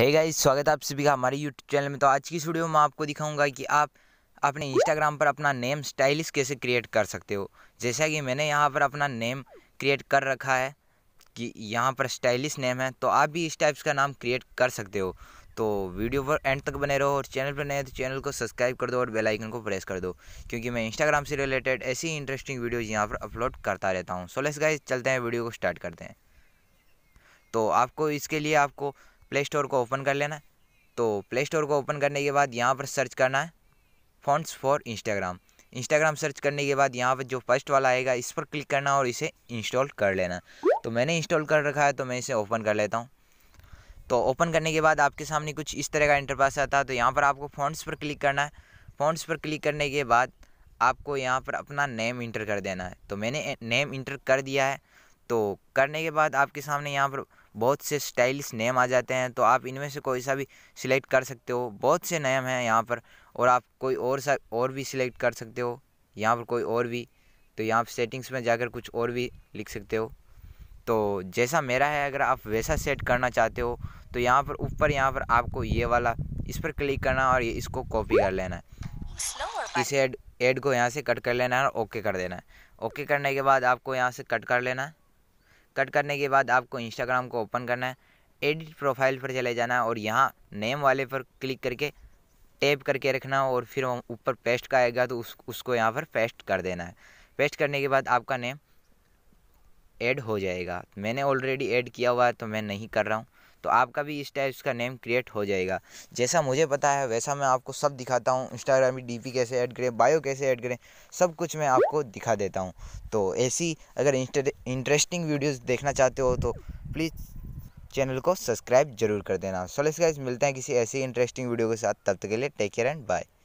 है गाइस स्वागत है आप सभी का हमारे यूट्यूब चैनल में तो आज की इस वीडियो में आपको दिखाऊंगा कि आप अपने इंस्टाग्राम पर अपना नेम स्टाइलिश कैसे क्रिएट कर सकते हो जैसा कि मैंने यहाँ पर अपना नेम क्रिएट कर रखा है कि यहाँ पर स्टाइलिश नेम है तो आप भी इस टाइप्स का नाम क्रिएट कर सकते हो तो वीडियो पर एंड तक बने रहो और चैनल पर नए तो चैनल को सब्सक्राइब कर दो और बेलाइकन को प्रेस कर दो क्योंकि मैं इंस्टाग्राम से रिलेटेड ऐसी इंटरेस्टिंग वीडियोज़ यहाँ पर अपलोड करता रहता हूँ सोलेस गाइज चलते हैं वीडियो को स्टार्ट करते हैं तो आपको इसके लिए आपको प्ले स्टोर को ओपन कर लेना है तो प्ले स्टोर को ओपन करने के बाद यहाँ पर सर्च करना है fonts for Instagram Instagram search करने के बाद यहाँ पर जो फर्स्ट वाला आएगा इस पर क्लिक करना और इसे इंस्टॉल कर लेना तो मैंने इंस्टॉल कर रखा है तो मैं इसे ओपन कर लेता हूँ तो ओपन करने के बाद आपके सामने कुछ इस तरह का इंटरपास आता है तो यहाँ पर आपको फॉन्ट्स पर क्लिक करना है फॉन्ट्स पर क्लिक करने के बाद आपको यहाँ पर अपना नेम इंटर कर देना है तो मैंने नेम इंटर कर दिया है तो करने के बाद आपके सामने यहाँ पर बहुत से स्टाइलिश नेम आ जाते हैं तो आप इनमें से कोई सा भी सिलेक्ट कर सकते हो बहुत से नेम हैं यहाँ पर और आप कोई और सा और भी सिलेक्ट कर सकते हो यहाँ पर कोई और भी तो यहाँ पर सेटिंग्स में जाकर कुछ और भी लिख सकते हो तो जैसा मेरा है अगर आप वैसा सेट करना चाहते हो तो यहाँ पर ऊपर यहाँ पर आपको ये वाला इस पर क्लिक करना और ये इसको कॉपी कर लेना है इसे एड एड को यहाँ से कट कर लेना है और ओके कर देना है ओके करने के बाद आपको यहाँ से कट कर लेना है कट करने के बाद आपको इंस्टाग्राम को ओपन करना है एडिट प्रोफाइल पर चले जाना है और यहाँ नेम वाले पर क्लिक करके टैप करके रखना और फिर ऊपर पेस्ट का आएगा तो उस उसको यहाँ पर पेस्ट कर देना है पेस्ट करने के बाद आपका नेम ऐड हो जाएगा मैंने ऑलरेडी ऐड किया हुआ है तो मैं नहीं कर रहा हूँ तो आपका भी इस टाइप्स का नेम क्रिएट हो जाएगा जैसा मुझे पता है वैसा मैं आपको सब दिखाता हूँ इंस्टाग्राम में डी कैसे ऐड करें बायो कैसे ऐड करें सब कुछ मैं आपको दिखा देता हूँ तो ऐसी अगर इंटरेस्टिंग वीडियोज़ देखना चाहते हो तो प्लीज़ चैनल को सब्सक्राइब जरूर कर देना सो मिलते हैं किसी ऐसी इंटरेस्टिंग वीडियो के साथ तब तक के लिए टेक केयर एंड बाय